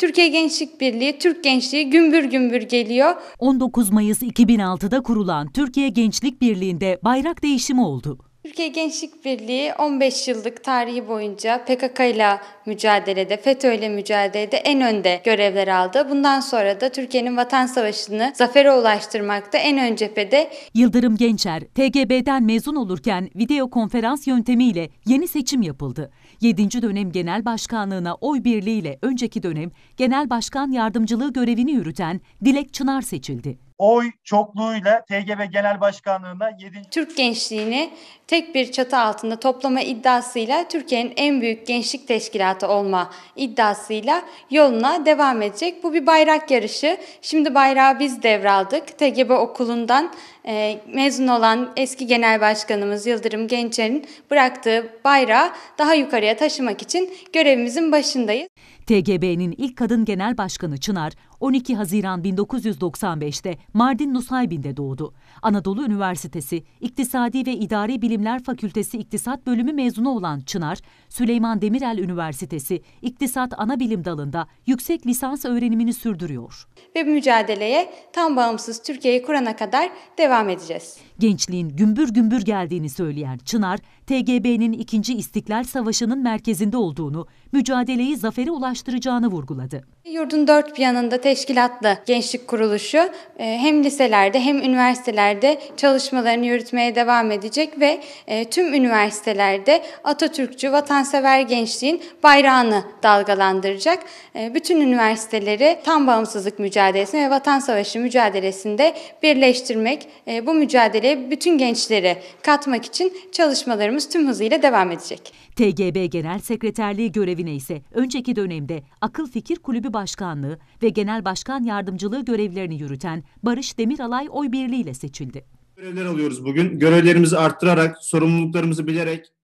Türkiye Gençlik Birliği, Türk Gençliği gümbür gümbür geliyor. 19 Mayıs 2006'da kurulan Türkiye Gençlik Birliği'nde bayrak değişimi oldu. Türkiye Gençlik Birliği 15 yıllık tarihi boyunca PKK ile mücadelede, FETÖ ile mücadelede en önde görevler aldı. Bundan sonra da Türkiye'nin vatan savaşını zafere ulaştırmakta en ön cephede. Yıldırım Gençer, TGB'den mezun olurken video konferans yöntemiyle yeni seçim yapıldı. 7. dönem genel başkanlığına oy birliğiyle önceki dönem genel başkan yardımcılığı görevini yürüten Dilek Çınar seçildi oy çokluğuyla TGB Genel Başkanlığı'na 7. Türk gençliğini tek bir çatı altında toplama iddiasıyla Türkiye'nin en büyük gençlik teşkilatı olma iddiasıyla yoluna devam edecek. Bu bir bayrak yarışı. Şimdi bayrağı biz devraldık. TGB okulundan e, mezun olan eski genel başkanımız Yıldırım Gençer'in bıraktığı bayrağı daha yukarıya taşımak için görevimizin başındayız. TGB'nin ilk kadın genel başkanı Çınar, 12 Haziran 1995'te Mardin Nusaybin'de doğdu. Anadolu Üniversitesi İktisadi ve İdari Bilimler Fakültesi İktisat Bölümü mezunu olan Çınar, Süleyman Demirel Üniversitesi İktisat Anabilim Dalı'nda yüksek lisans öğrenimini sürdürüyor. Ve mücadeleye tam bağımsız Türkiye'yi kurana kadar devam edeceğiz. Gençliğin gümbür gümbür geldiğini söyleyen Çınar, TGB'nin 2. İstiklal Savaşı'nın merkezinde olduğunu, mücadeleyi zafere ulaştığını kolaylaştıracağını vurguladı. Yurdun dört bir yanında teşkilatlı gençlik kuruluşu e, hem liselerde hem üniversitelerde çalışmalarını yürütmeye devam edecek ve e, tüm üniversitelerde Atatürkçü vatansever gençliğin bayrağını dalgalandıracak. E, bütün üniversiteleri tam bağımsızlık mücadelesine ve vatan savaşı mücadelesinde birleştirmek, bu mücadeleye bütün gençleri katmak için çalışmalarımız tüm hızıyla devam edecek. TGB Genel Sekreterliği görevine ise önceki dönemde döneminde Akıl Fikir Kulübü Başkanlığı ve Genel Başkan Yardımcılığı görevlerini yürüten Barış Demiralay oy birliğiyle seçildi. Görevler alıyoruz bugün. Görevlerimizi arttırarak, sorumluluklarımızı bilerek